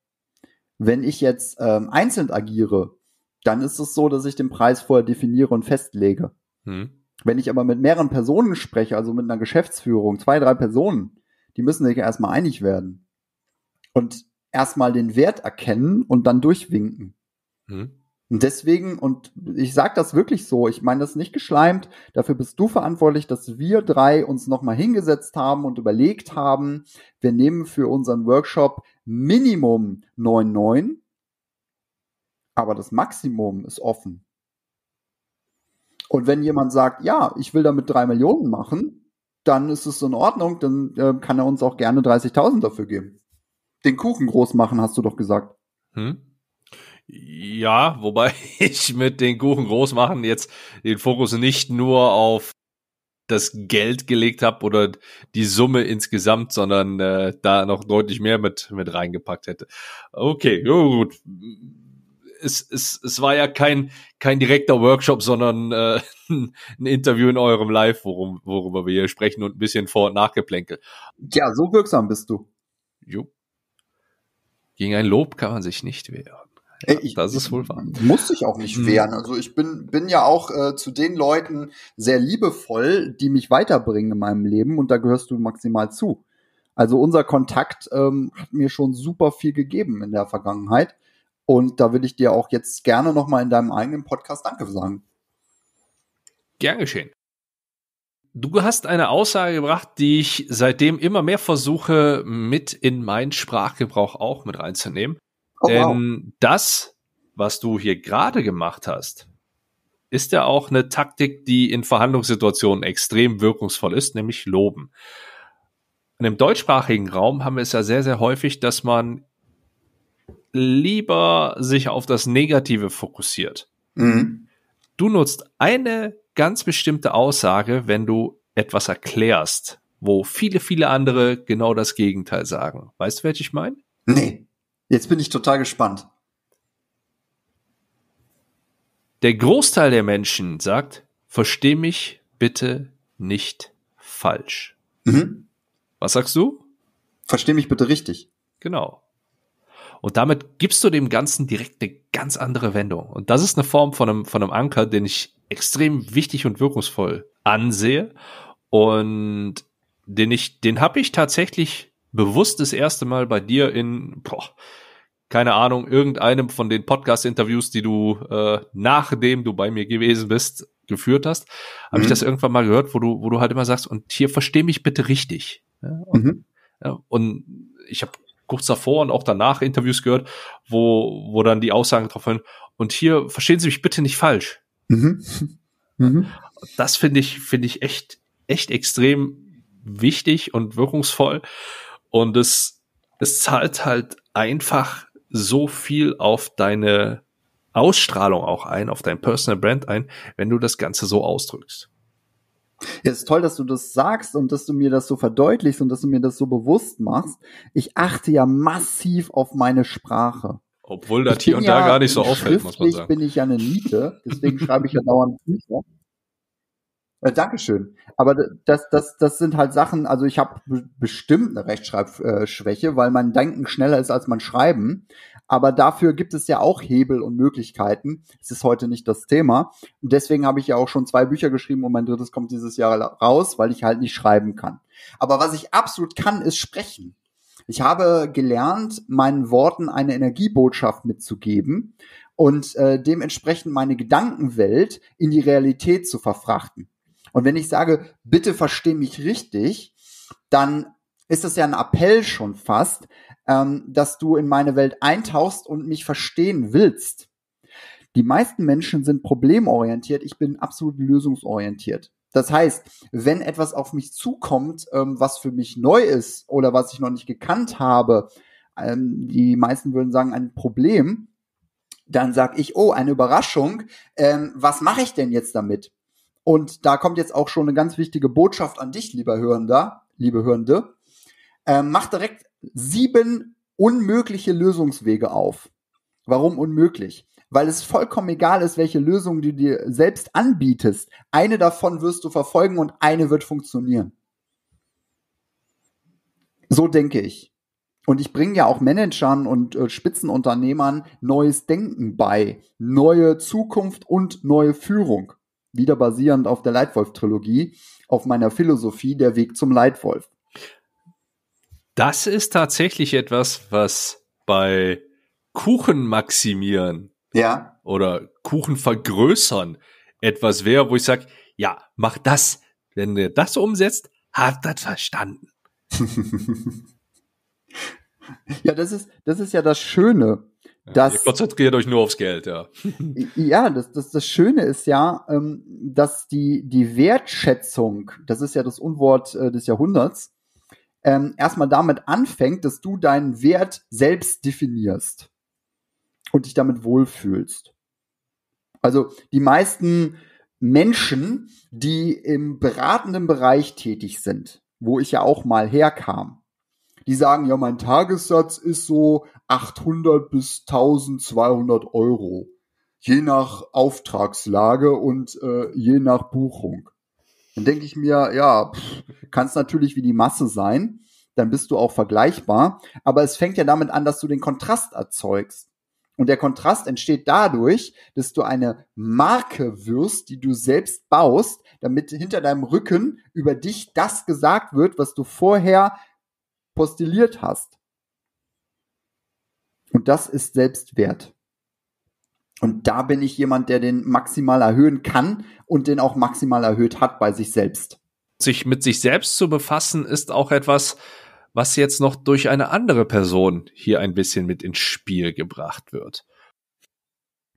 Speaker 1: Wenn ich jetzt ähm, einzeln agiere, dann ist es so, dass ich den Preis vorher definiere und festlege. Hm. Wenn ich aber mit mehreren Personen spreche, also mit einer Geschäftsführung, zwei, drei Personen, die müssen sich erstmal einig werden und erstmal den Wert erkennen und dann durchwinken. Hm. Und deswegen, und ich sage das wirklich so, ich meine das nicht geschleimt, dafür bist du verantwortlich, dass wir drei uns nochmal hingesetzt haben und überlegt haben, wir nehmen für unseren Workshop Minimum 9,9, aber das Maximum ist offen. Und wenn jemand sagt, ja, ich will damit drei Millionen machen, dann ist es in Ordnung, dann äh, kann er uns auch gerne 30.000 dafür geben. Den Kuchen groß machen, hast du doch gesagt.
Speaker 2: Hm? Ja, wobei *laughs* ich mit den Kuchen groß machen jetzt den Fokus nicht nur auf das Geld gelegt habe oder die Summe insgesamt, sondern äh, da noch deutlich mehr mit mit reingepackt hätte. Okay, gut es, es, es war ja kein, kein direkter Workshop, sondern äh, *laughs* ein Interview in eurem Live, worum, worüber wir hier sprechen und ein bisschen Vor- und Nachgeplänkel. Ja, so wirksam bist du. Jo. Gegen ein Lob kann man sich nicht wehren. Ja, ich, das ist wohl wahr.
Speaker 1: Muss ich auch nicht mhm. wehren. Also ich bin, bin ja auch äh, zu den Leuten sehr liebevoll, die mich weiterbringen in meinem Leben und da gehörst du maximal zu. Also unser Kontakt ähm, hat mir schon super viel gegeben in der Vergangenheit. Und da will ich dir auch jetzt gerne nochmal in deinem eigenen Podcast Danke sagen.
Speaker 2: Gern geschehen. Du hast eine Aussage gebracht, die ich seitdem immer mehr versuche, mit in meinen Sprachgebrauch auch mit reinzunehmen. Oh, Denn wow. das, was du hier gerade gemacht hast, ist ja auch eine Taktik, die in Verhandlungssituationen extrem wirkungsvoll ist, nämlich loben. Und im deutschsprachigen Raum haben wir es ja sehr, sehr häufig, dass man lieber sich auf das Negative fokussiert. Mhm. Du nutzt eine ganz bestimmte Aussage, wenn du etwas erklärst, wo viele, viele andere genau das Gegenteil sagen. Weißt du, welche ich meine? Nee. Jetzt bin ich total gespannt. Der Großteil der Menschen sagt, versteh mich bitte nicht falsch. Mhm. Was sagst du? Versteh mich bitte richtig. Genau. Und damit gibst du dem Ganzen direkt eine ganz andere Wendung. Und das ist eine Form von einem, von einem Anker, den ich extrem wichtig und wirkungsvoll ansehe. Und den ich, den habe ich tatsächlich bewusst das erste Mal bei dir in, boah, keine Ahnung, irgendeinem von den Podcast-Interviews, die du äh, nachdem du bei mir gewesen bist, geführt hast, habe mhm. ich das irgendwann mal gehört, wo du, wo du halt immer sagst, und hier versteh mich bitte richtig. Ja, und, mhm. ja, und ich habe kurz davor und auch danach Interviews gehört, wo, wo dann die Aussagen drauf hin. Und hier verstehen Sie mich bitte nicht falsch. Mhm. *laughs* Mhm. Das finde ich, finde ich echt, echt extrem wichtig und wirkungsvoll. Und es, es zahlt halt einfach so viel auf deine Ausstrahlung auch ein, auf dein Personal Brand ein, wenn du das Ganze so ausdrückst.
Speaker 1: Ja, ist toll, dass du das sagst und dass du mir das so verdeutlichst und dass du mir das so bewusst machst. Ich achte ja massiv auf meine
Speaker 2: Sprache. Obwohl das hier und da gar nicht so auffällt, muss man sagen. bin
Speaker 1: ich ja eine Niete, deswegen schreibe ich ja dauernd Bücher. Äh, Dankeschön. Aber das, das, das sind halt Sachen, also ich habe bestimmt eine Rechtschreibschwäche, weil mein Denken schneller ist als mein Schreiben. Aber dafür gibt es ja auch Hebel und Möglichkeiten. Es ist heute nicht das Thema. Und deswegen habe ich ja auch schon zwei Bücher geschrieben und mein drittes kommt dieses Jahr raus, weil ich halt nicht schreiben kann. Aber was ich absolut kann, ist sprechen. Ich habe gelernt, meinen Worten eine Energiebotschaft mitzugeben und äh, dementsprechend meine Gedankenwelt in die Realität zu verfrachten. Und wenn ich sage, bitte versteh mich richtig, dann ist das ja ein Appell schon fast, ähm, dass du in meine Welt eintauchst und mich verstehen willst. Die meisten Menschen sind problemorientiert, ich bin absolut lösungsorientiert. Das heißt, wenn etwas auf mich zukommt, ähm, was für mich neu ist oder was ich noch nicht gekannt habe, ähm, die meisten würden sagen, ein Problem, dann sage ich, oh, eine Überraschung, ähm, was mache ich denn jetzt damit? Und da kommt jetzt auch schon eine ganz wichtige Botschaft an dich, lieber Hörender, liebe Hörende ähm, macht direkt sieben unmögliche Lösungswege auf. Warum unmöglich? Weil es vollkommen egal ist, welche Lösung du dir selbst anbietest. Eine davon wirst du verfolgen und eine wird funktionieren. So denke ich. Und ich bringe ja auch Managern und äh, Spitzenunternehmern neues Denken bei, neue Zukunft und neue Führung. Wieder basierend auf der Leitwolf-Trilogie, auf meiner Philosophie Der Weg zum Leitwolf.
Speaker 2: Das ist tatsächlich etwas, was bei Kuchen maximieren ja. oder Kuchen vergrößern etwas wäre, wo ich sage, ja, mach das. Wenn ihr das umsetzt, habt das verstanden. *laughs*
Speaker 1: ja, das ist, das ist ja das Schöne.
Speaker 2: Ja, ihr konzentriert euch nur aufs Geld, ja.
Speaker 1: *laughs* ja, das, das, das Schöne ist ja, ähm, dass die, die Wertschätzung, das ist ja das Unwort äh, des Jahrhunderts, ähm, erstmal damit anfängt, dass du deinen Wert selbst definierst und dich damit wohlfühlst. Also die meisten Menschen, die im beratenden Bereich tätig sind, wo ich ja auch mal herkam, die sagen, ja, mein Tagessatz ist so 800 bis 1200 Euro, je nach Auftragslage und äh, je nach Buchung. Dann denke ich mir, ja, kannst natürlich wie die Masse sein, dann bist du auch vergleichbar. Aber es fängt ja damit an, dass du den Kontrast erzeugst. Und der Kontrast entsteht dadurch, dass du eine Marke wirst, die du selbst baust, damit hinter deinem Rücken über dich das gesagt wird, was du vorher postuliert hast. Und das ist Selbstwert. Und da bin ich jemand, der den maximal erhöhen kann und den auch maximal erhöht hat bei sich selbst.
Speaker 2: Sich mit sich selbst zu befassen, ist auch etwas, was jetzt noch durch eine andere Person hier ein bisschen mit ins Spiel gebracht wird.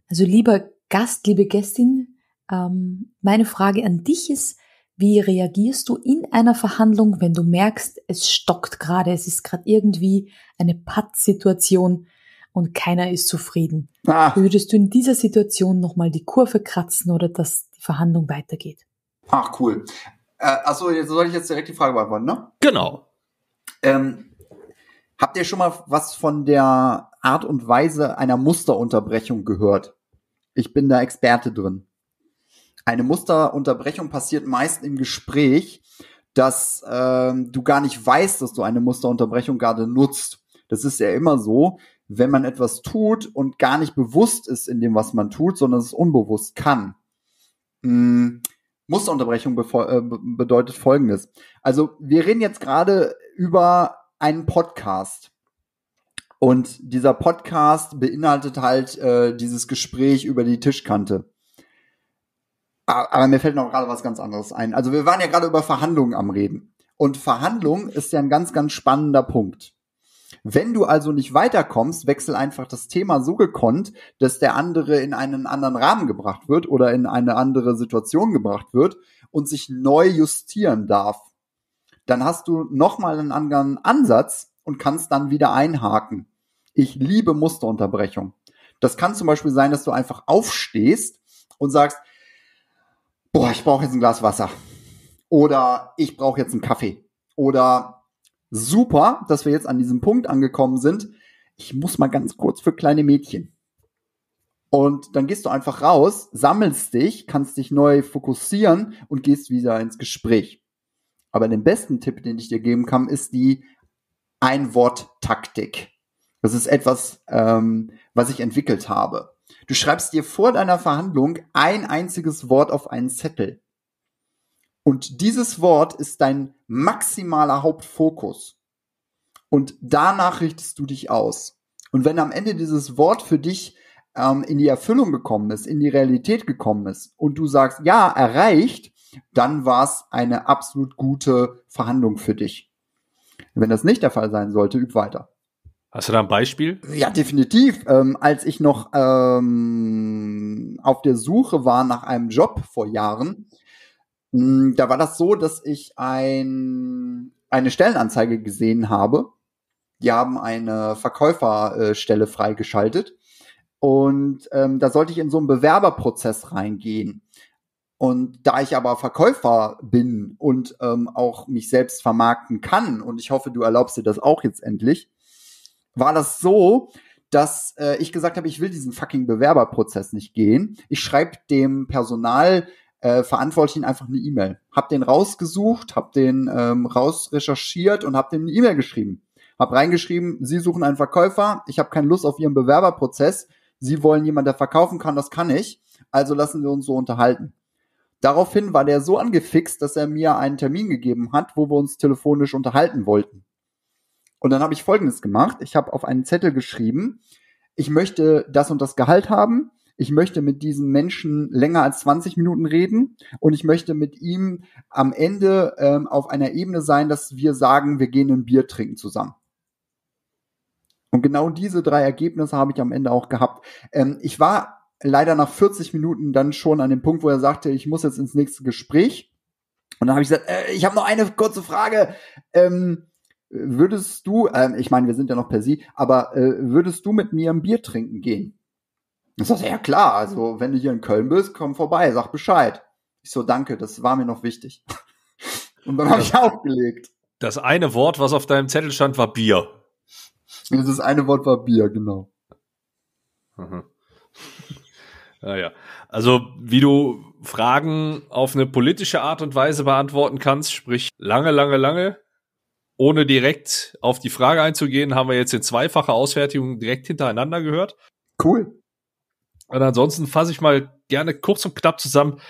Speaker 1: Also lieber Gast, liebe Gästin, ähm, meine Frage an dich ist, wie reagierst du in einer Verhandlung, wenn du merkst, es stockt gerade, es ist gerade irgendwie eine Pattsituation, und keiner ist zufrieden. Ah. Würdest du in dieser Situation nochmal die Kurve kratzen oder dass die
Speaker 2: Verhandlung weitergeht?
Speaker 1: Ach, cool. Äh, achso, jetzt soll ich jetzt direkt die Frage beantworten, ne? Genau. Ähm, habt ihr schon mal was von der Art und Weise einer Musterunterbrechung gehört? Ich bin da Experte drin. Eine Musterunterbrechung passiert meist im Gespräch, dass ähm, du gar nicht weißt, dass du eine Musterunterbrechung gerade nutzt. Das ist ja immer so wenn man etwas tut und gar nicht bewusst ist in dem, was man tut, sondern es unbewusst kann. Mhm. Musterunterbrechung äh, bedeutet Folgendes. Also wir reden jetzt gerade über einen Podcast. Und dieser Podcast beinhaltet halt äh, dieses Gespräch über die Tischkante. Aber mir fällt noch gerade was ganz anderes ein. Also wir waren ja gerade über Verhandlungen am Reden. Und Verhandlung ist ja ein ganz, ganz spannender Punkt. Wenn du also nicht weiterkommst, wechsel einfach das Thema so gekonnt, dass der andere in einen anderen Rahmen gebracht wird oder in eine andere Situation gebracht wird und sich neu justieren darf. Dann hast du nochmal einen anderen Ansatz und kannst dann wieder einhaken. Ich liebe Musterunterbrechung. Das kann zum Beispiel sein, dass du einfach aufstehst und sagst, boah, ich brauche jetzt ein Glas Wasser. Oder ich brauche jetzt einen Kaffee. Oder super, dass wir jetzt an diesem Punkt angekommen sind. Ich muss mal ganz kurz für kleine Mädchen. Und dann gehst du einfach raus, sammelst dich, kannst dich neu fokussieren und gehst wieder ins Gespräch. Aber den besten Tipp, den ich dir geben kann, ist die Einwort-Taktik. Das ist etwas, ähm, was ich entwickelt habe. Du schreibst dir vor deiner Verhandlung ein einziges Wort auf einen Zettel. Und dieses Wort ist dein maximaler Hauptfokus. Und danach richtest du dich aus. Und wenn am Ende dieses Wort für dich ähm, in die Erfüllung gekommen ist, in die Realität gekommen ist und du sagst, ja, erreicht, dann war es eine absolut gute Verhandlung für dich. Wenn das nicht der Fall sein sollte, üb weiter.
Speaker 2: Hast du da ein Beispiel? Ja, definitiv.
Speaker 1: Ähm, als ich noch ähm, auf der Suche war nach einem Job vor Jahren, Mm, da war das so, dass ich ein, eine Stellenanzeige gesehen habe. Die haben eine Verkäuferstelle freigeschaltet. Und ähm, da sollte ich in so einen Bewerberprozess reingehen. Und da ich aber Verkäufer bin und ähm, auch mich selbst vermarkten kann, und ich hoffe, du erlaubst dir das auch jetzt endlich, war das so, dass äh, ich gesagt habe, ich will diesen fucking Bewerberprozess nicht gehen. Ich schreibe dem Personal äh, Verantwortlichen einfach eine E-Mail. Hab den rausgesucht, hab den ähm, rausrecherchiert und hab dem eine E-Mail geschrieben. Hab reingeschrieben, Sie suchen einen Verkäufer, ich habe keine Lust auf Ihren Bewerberprozess, Sie wollen jemanden, der verkaufen kann, das kann ich, also lassen wir uns so unterhalten. Daraufhin war der so angefixt, dass er mir einen Termin gegeben hat, wo wir uns telefonisch unterhalten wollten. Und dann habe ich Folgendes gemacht. Ich habe auf einen Zettel geschrieben, ich möchte das und das Gehalt haben, ich möchte mit diesem Menschen länger als 20 Minuten reden und ich möchte mit ihm am Ende ähm, auf einer Ebene sein, dass wir sagen, wir gehen ein Bier trinken zusammen. Und genau diese drei Ergebnisse habe ich am Ende auch gehabt. Ähm, ich war leider nach 40 Minuten dann schon an dem Punkt, wo er sagte, ich muss jetzt ins nächste Gespräch. Und dann habe ich gesagt, äh, ich habe noch eine kurze Frage. Ähm, würdest du, äh, ich meine, wir sind ja noch per Sie, aber äh, würdest du mit mir ein Bier trinken gehen? Ich sagte, ja klar, mhm. also wenn du hier in Köln bist, komm vorbei, sag Bescheid. Ich so, danke, das war mir noch wichtig. *laughs* Und dann habe ich aufgelegt.
Speaker 2: Das eine Wort, was auf deinem Zettel stand, war Bier. Das eine Wort war Bier, genau. Mhm. Naja, *laughs* also wie du Fragen auf eine politische Art und Weise beantworten kannst, sprich lange, lange, lange, ohne direkt auf die Frage einzugehen, haben wir jetzt in zweifacher Ausfertigung direkt hintereinander gehört. Cool. Und ansonsten fasse ich mal gerne kurz und knapp zusammen,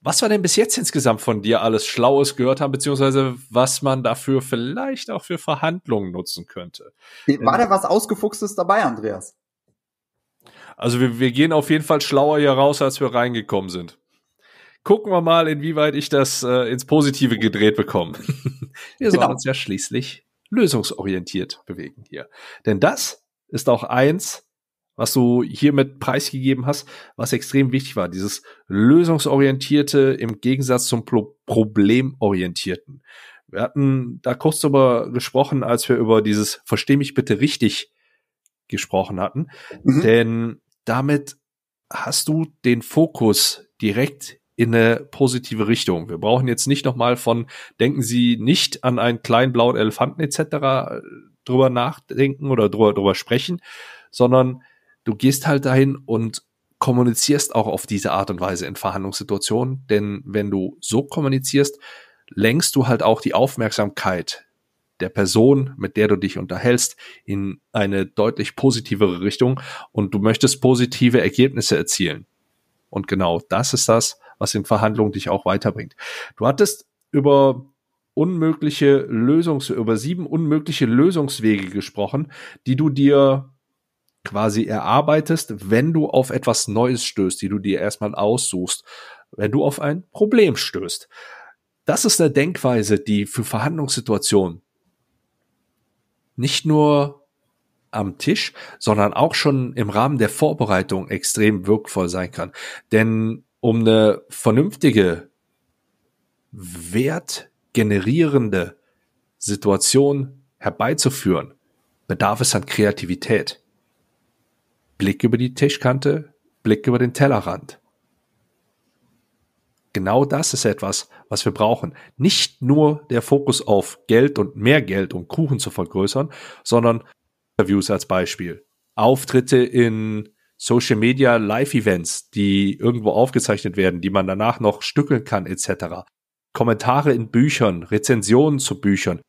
Speaker 2: was wir denn bis jetzt insgesamt von dir alles Schlaues gehört haben, beziehungsweise was man dafür vielleicht auch für Verhandlungen nutzen könnte. War da
Speaker 1: was Ausgefuchstes dabei, Andreas?
Speaker 2: Also wir, wir gehen auf jeden Fall schlauer hier raus, als wir reingekommen sind. Gucken wir mal, inwieweit ich das äh, ins Positive gedreht bekomme. *laughs* wir genau. sollen uns ja schließlich lösungsorientiert bewegen hier. Denn das ist auch eins was du hiermit preisgegeben hast, was extrem wichtig war. Dieses lösungsorientierte im Gegensatz zum Pro problemorientierten. Wir hatten da kurz darüber gesprochen, als wir über dieses Versteh mich bitte richtig gesprochen hatten. Mhm. Denn damit hast du den Fokus direkt in eine positive Richtung. Wir brauchen jetzt nicht nochmal von, denken Sie nicht an einen kleinen blauen Elefanten etc. Äh, drüber nachdenken oder drüber, drüber sprechen, sondern Du gehst halt dahin und kommunizierst auch auf diese Art und Weise in Verhandlungssituationen, denn wenn du so kommunizierst, lenkst du halt auch die Aufmerksamkeit der Person, mit der du dich unterhältst, in eine deutlich positivere Richtung und du möchtest positive Ergebnisse erzielen. Und genau das ist das, was in Verhandlungen dich auch weiterbringt. Du hattest über unmögliche Lösungs, über sieben unmögliche Lösungswege gesprochen, die du dir quasi erarbeitest, wenn du auf etwas Neues stößt, die du dir erstmal aussuchst, wenn du auf ein Problem stößt. Das ist eine Denkweise, die für Verhandlungssituationen nicht nur am Tisch, sondern auch schon im Rahmen der Vorbereitung extrem wirkvoll sein kann. Denn um eine vernünftige, wertgenerierende Situation herbeizuführen, bedarf es an Kreativität. Blick über die Tischkante, Blick über den Tellerrand. Genau das ist etwas, was wir brauchen. Nicht nur der Fokus auf Geld und mehr Geld, um Kuchen zu vergrößern, sondern Interviews als Beispiel. Auftritte in Social Media Live-Events, die irgendwo aufgezeichnet werden, die man danach noch stückeln kann, etc. Kommentare in Büchern, Rezensionen zu Büchern.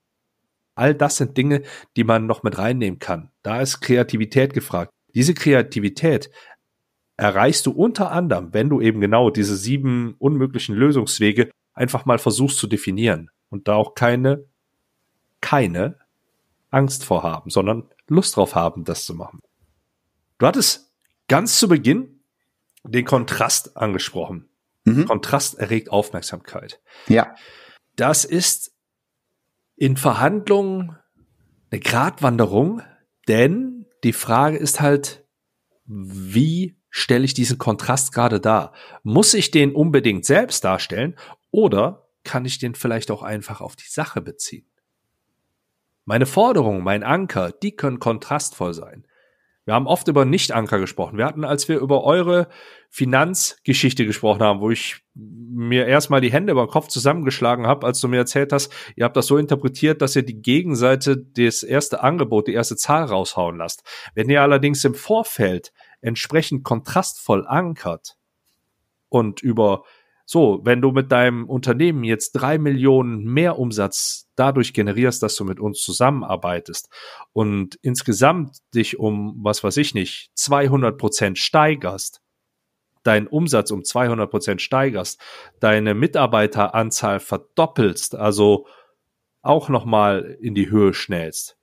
Speaker 2: All das sind Dinge, die man noch mit reinnehmen kann. Da ist Kreativität gefragt. Diese Kreativität erreichst du unter anderem, wenn du eben genau diese sieben unmöglichen Lösungswege einfach mal versuchst zu definieren und da auch keine, keine Angst vor haben, sondern Lust drauf haben, das zu machen. Du hattest ganz zu Beginn den Kontrast angesprochen. Mhm. Kontrast erregt Aufmerksamkeit. Ja. Das ist in Verhandlungen eine Gratwanderung, denn die Frage ist halt, wie stelle ich diesen Kontrast gerade dar? Muss ich den unbedingt selbst darstellen oder kann ich den vielleicht auch einfach auf die Sache beziehen? Meine Forderungen, mein Anker, die können kontrastvoll sein. Wir haben oft über Nicht-Anker gesprochen. Wir hatten, als wir über eure Finanzgeschichte gesprochen haben, wo ich mir erstmal die Hände über den Kopf zusammengeschlagen habe, als du mir erzählt hast, ihr habt das so interpretiert, dass ihr die Gegenseite das erste Angebot, die erste Zahl raushauen lasst. Wenn ihr allerdings im Vorfeld entsprechend kontrastvoll ankert und über so, wenn du mit deinem Unternehmen jetzt drei Millionen mehr Umsatz dadurch generierst, dass du mit uns zusammenarbeitest und insgesamt dich um, was weiß ich nicht, 200 Prozent steigerst, deinen Umsatz um 200 Prozent steigerst, deine Mitarbeiteranzahl verdoppelst, also auch nochmal in die Höhe schnellst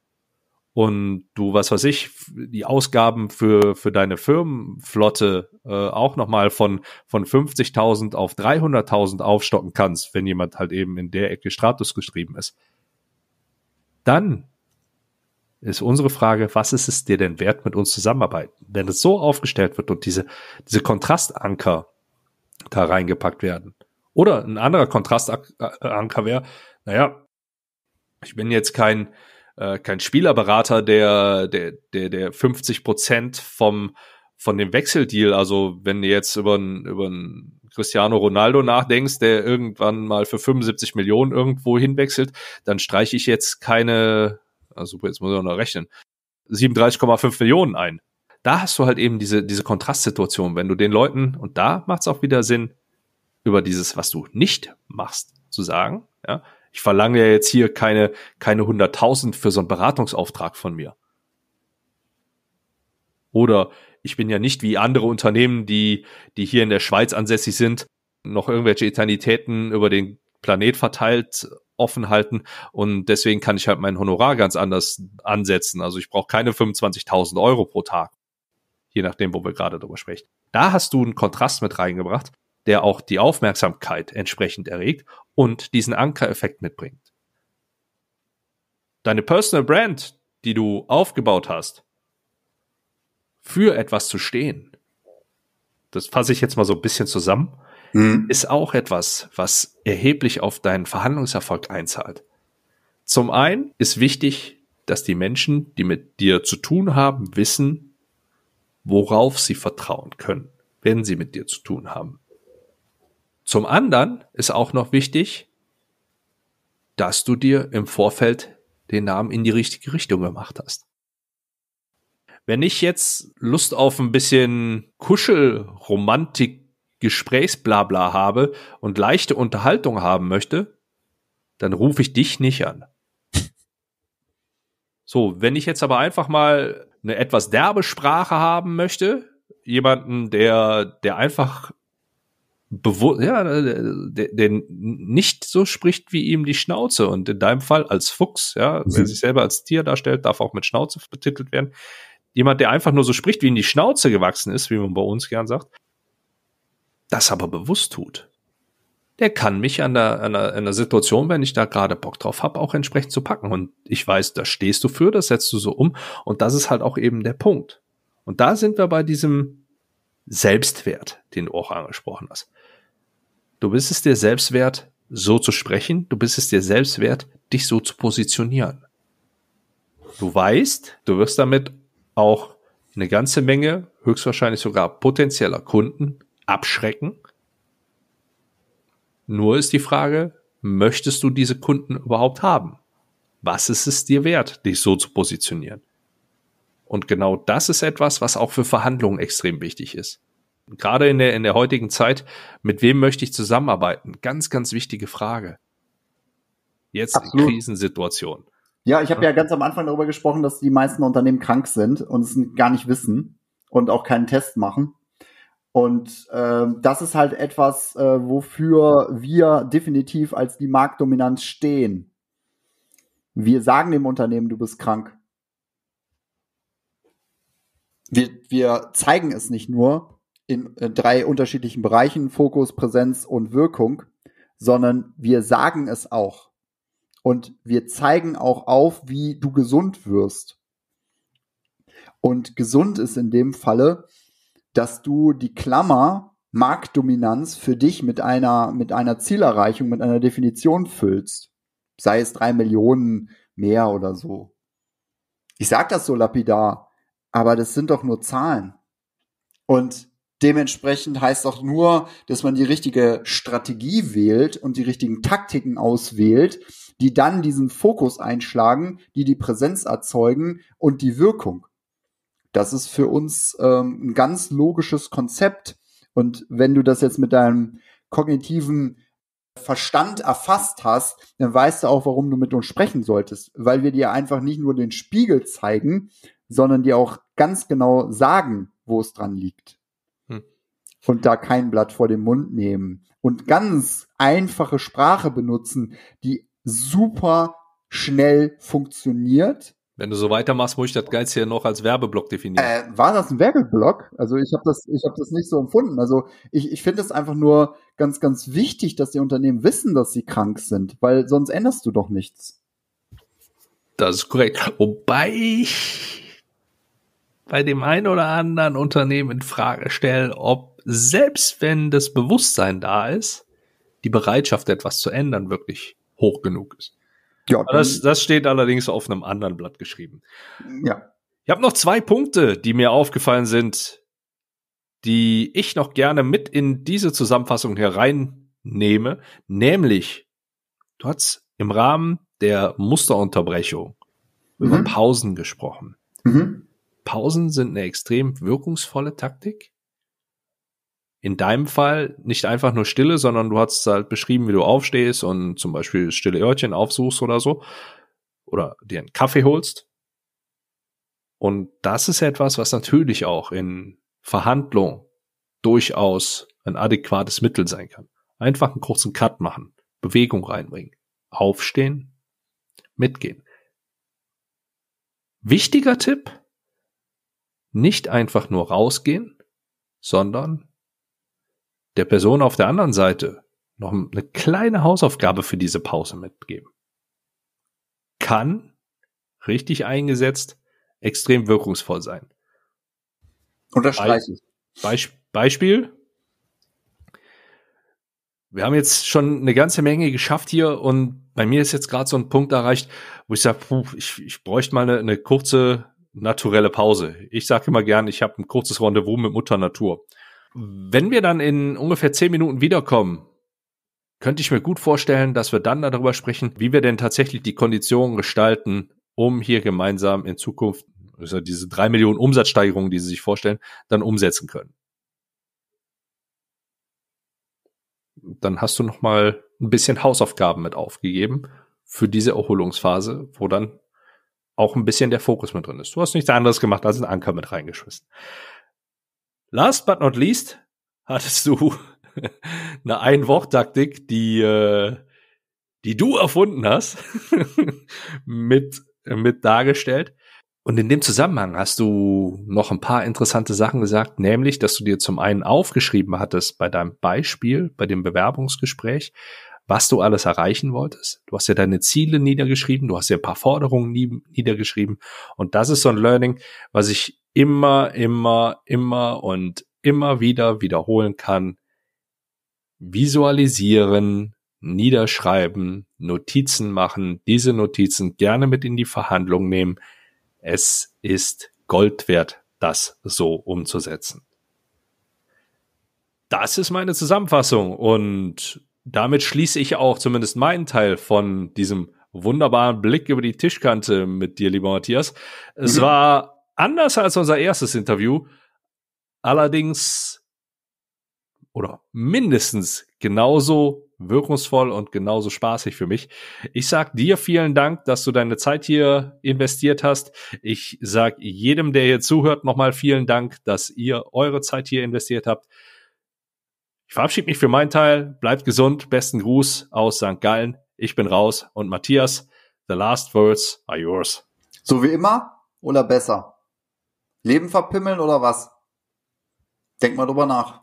Speaker 2: und du, was weiß ich, die Ausgaben für, für deine Firmenflotte äh, auch nochmal von, von 50.000 auf 300.000 aufstocken kannst, wenn jemand halt eben in der Ecke Stratus geschrieben ist, dann ist unsere Frage, was ist es dir denn wert, mit uns zusammenarbeiten? Wenn es so aufgestellt wird und diese, diese Kontrastanker da reingepackt werden. Oder ein anderer Kontrastanker wäre, naja, ich bin jetzt kein, äh, kein Spielerberater, der, der, der, der 50 Prozent vom, von dem Wechseldeal, also wenn du jetzt über einen, über einen Cristiano Ronaldo nachdenkst, der irgendwann mal für 75 Millionen irgendwo hinwechselt, dann streiche ich jetzt keine also jetzt muss ich auch noch rechnen, 37,5 Millionen ein. Da hast du halt eben diese, diese Kontrastsituation, wenn du den Leuten, und da macht es auch wieder Sinn, über dieses, was du nicht machst, zu sagen, ja, ich verlange ja jetzt hier keine, keine 100.000 für so einen Beratungsauftrag von mir. Oder ich bin ja nicht wie andere Unternehmen, die, die hier in der Schweiz ansässig sind, noch irgendwelche Eternitäten über den Planet verteilt offen halten und deswegen kann ich halt mein Honorar ganz anders ansetzen. Also ich brauche keine 25.000 Euro pro Tag, je nachdem, wo wir gerade darüber sprechen. Da hast du einen Kontrast mit reingebracht, der auch die Aufmerksamkeit entsprechend erregt und diesen Ankereffekt mitbringt. Deine Personal Brand, die du aufgebaut hast, für etwas zu stehen. Das fasse ich jetzt mal so ein bisschen zusammen mhm. ist auch etwas, was erheblich auf deinen Verhandlungserfolg einzahlt. Zum einen ist wichtig, dass die Menschen, die mit dir zu tun haben, wissen, worauf sie vertrauen können, wenn sie mit dir zu tun haben. Zum anderen ist auch noch wichtig, dass du dir im Vorfeld den Namen in die richtige Richtung gemacht hast. Wenn ich jetzt Lust auf ein bisschen Kuschelromantik Gesprächsblabla habe und leichte Unterhaltung haben möchte, dann rufe ich dich nicht an. So, wenn ich jetzt aber einfach mal eine etwas derbe Sprache haben möchte, jemanden, der, der einfach bewusst, ja, der, der nicht so spricht wie ihm die Schnauze und in deinem Fall als Fuchs, ja, wer mhm. sich selber als Tier darstellt, darf auch mit Schnauze betitelt werden. Jemand, der einfach nur so spricht, wie ihm die Schnauze gewachsen ist, wie man bei uns gern sagt, das aber bewusst tut, der kann mich an der, an der, an der Situation, wenn ich da gerade Bock drauf habe, auch entsprechend zu packen. Und ich weiß, da stehst du für, das setzt du so um. Und das ist halt auch eben der Punkt. Und da sind wir bei diesem Selbstwert, den du auch angesprochen hast. Du bist es dir selbst wert, so zu sprechen. Du bist es dir selbst wert, dich so zu positionieren. Du weißt, du wirst damit auch eine ganze Menge, höchstwahrscheinlich sogar potenzieller Kunden abschrecken. Nur ist die Frage, möchtest du diese Kunden überhaupt haben? Was ist es dir wert, dich so zu positionieren? Und genau das ist etwas, was auch für Verhandlungen extrem wichtig ist. Gerade in der, in der heutigen Zeit, mit wem möchte ich zusammenarbeiten? Ganz, ganz wichtige Frage. Jetzt Absolut. Krisensituation.
Speaker 1: Ja, ich habe ja ganz am Anfang darüber gesprochen, dass die meisten Unternehmen krank sind und es gar nicht wissen und auch keinen Test machen. Und äh, das ist halt etwas, äh, wofür wir definitiv als die Marktdominanz stehen. Wir sagen dem Unternehmen, du bist krank. Wir, wir zeigen es nicht nur in äh, drei unterschiedlichen Bereichen, Fokus, Präsenz und Wirkung, sondern wir sagen es auch. Und wir zeigen auch auf, wie du gesund wirst. Und gesund ist in dem Falle, dass du die Klammer Marktdominanz für dich mit einer, mit einer Zielerreichung, mit einer Definition füllst. Sei es drei Millionen mehr oder so. Ich sag das so lapidar, aber das sind doch nur Zahlen. Und dementsprechend heißt doch nur, dass man die richtige Strategie wählt und die richtigen Taktiken auswählt, die dann diesen Fokus einschlagen, die die Präsenz erzeugen und die Wirkung. Das ist für uns ähm, ein ganz logisches Konzept. Und wenn du das jetzt mit deinem kognitiven Verstand erfasst hast, dann weißt du auch, warum du mit uns sprechen solltest, weil wir dir einfach nicht nur den Spiegel zeigen, sondern dir auch ganz genau sagen, wo es dran liegt. Hm. Und da kein Blatt vor den Mund nehmen und ganz einfache Sprache benutzen, die super schnell funktioniert
Speaker 2: wenn du so weitermachst, muss ich das Geiz hier noch als Werbeblock definieren. Äh,
Speaker 1: war das ein Werbeblock? Also ich habe das, ich das nicht so empfunden. Also ich, ich finde es einfach nur ganz, ganz wichtig, dass die Unternehmen wissen, dass sie krank sind, weil sonst änderst du doch nichts.
Speaker 2: Das ist korrekt. Wobei ich bei dem einen oder anderen Unternehmen in Frage stelle, ob selbst wenn das Bewusstsein da ist, die Bereitschaft, etwas zu ändern, wirklich hoch genug ist. Ja, das, das steht allerdings auf einem anderen Blatt geschrieben. Ja. Ich habe noch zwei Punkte, die mir aufgefallen sind, die ich noch gerne mit in diese Zusammenfassung hereinnehme, nämlich du hast im Rahmen der Musterunterbrechung mhm. über Pausen gesprochen. Mhm. Pausen sind eine extrem wirkungsvolle Taktik in deinem Fall nicht einfach nur Stille, sondern du hast halt beschrieben, wie du aufstehst und zum Beispiel stille Örtchen aufsuchst oder so oder dir einen Kaffee holst. Und das ist etwas, was natürlich auch in Verhandlungen durchaus ein adäquates Mittel sein kann. Einfach einen kurzen Cut machen, Bewegung reinbringen, aufstehen, mitgehen. Wichtiger Tipp, nicht einfach nur rausgehen, sondern der Person auf der anderen Seite noch eine kleine Hausaufgabe für diese Pause mitgeben. Kann, richtig eingesetzt, extrem wirkungsvoll sein. Unterstreichen. Be Beispiel. Wir haben jetzt schon eine ganze Menge geschafft hier und bei mir ist jetzt gerade so ein Punkt erreicht, wo ich sage, ich, ich bräuchte mal eine, eine kurze naturelle Pause. Ich sage immer gern, ich habe ein kurzes Rendezvous mit Mutter Natur. Wenn wir dann in ungefähr zehn Minuten wiederkommen, könnte ich mir gut vorstellen, dass wir dann darüber sprechen, wie wir denn tatsächlich die Konditionen gestalten, um hier gemeinsam in Zukunft also diese drei Millionen Umsatzsteigerungen, die Sie sich vorstellen, dann umsetzen können. Dann hast du noch mal ein bisschen Hausaufgaben mit aufgegeben für diese Erholungsphase, wo dann auch ein bisschen der Fokus mit drin ist. Du hast nichts anderes gemacht, als einen Anker mit reingeschmissen. Last but not least hattest du *laughs* eine Ein-Woch-Taktik, die, äh, die du erfunden hast, *laughs* mit, mit dargestellt. Und in dem Zusammenhang hast du noch ein paar interessante Sachen gesagt, nämlich, dass du dir zum einen aufgeschrieben hattest bei deinem Beispiel, bei dem Bewerbungsgespräch, was du alles erreichen wolltest. Du hast ja deine Ziele niedergeschrieben, du hast ja ein paar Forderungen niedergeschrieben. Und das ist so ein Learning, was ich immer, immer, immer und immer wieder wiederholen kann. Visualisieren, niederschreiben, Notizen machen, diese Notizen gerne mit in die Verhandlung nehmen. Es ist Gold wert, das so umzusetzen. Das ist meine Zusammenfassung und damit schließe ich auch zumindest meinen Teil von diesem wunderbaren Blick über die Tischkante mit dir, lieber Matthias. Es mhm. war anders als unser erstes Interview, allerdings oder mindestens genauso wirkungsvoll und genauso spaßig für mich. Ich sag dir vielen Dank, dass du deine Zeit hier investiert hast. Ich sag jedem, der hier zuhört, nochmal vielen Dank, dass ihr eure Zeit hier investiert habt. Ich verabschiede mich für meinen Teil. Bleibt gesund. Besten Gruß aus St. Gallen. Ich bin raus. Und Matthias, the last words are yours. So wie immer oder besser? Leben verpimmeln oder was?
Speaker 1: Denk mal drüber nach.